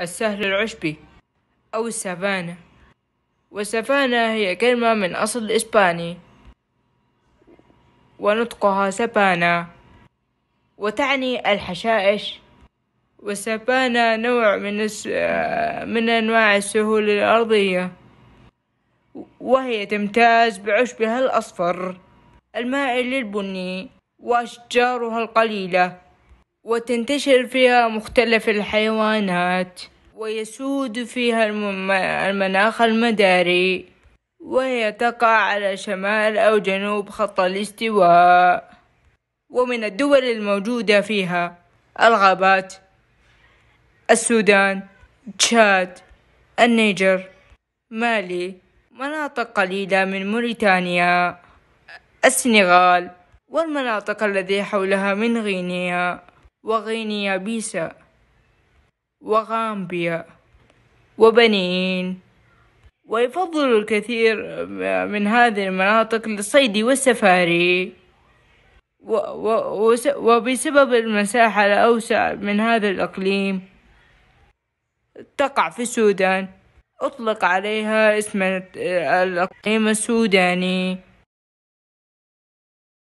السهل العشبي أو السافانا والسافانا هي كلمة من أصل إسباني ونطقها سبانا وتعني الحشائش والسبانة نوع من الس... من أنواع السهول الأرضية وهي تمتاز بعشبها الأصفر المائل للبني وأشجارها القليلة وتنتشر فيها مختلف الحيوانات ويسود فيها المناخ المداري وهي تقع على شمال أو جنوب خط الاستواء ومن الدول الموجودة فيها الغابات السودان تشاد النيجر مالي مناطق قليلة من موريتانيا السنغال والمناطق التي حولها من غينيا وغينيا بيسا وغامبيا وبنين ويفضل الكثير من هذه المناطق للصيد والسفاري وبسبب المساحة الأوسع من هذا الإقليم تقع في السودان أطلق عليها اسم الإقليم السوداني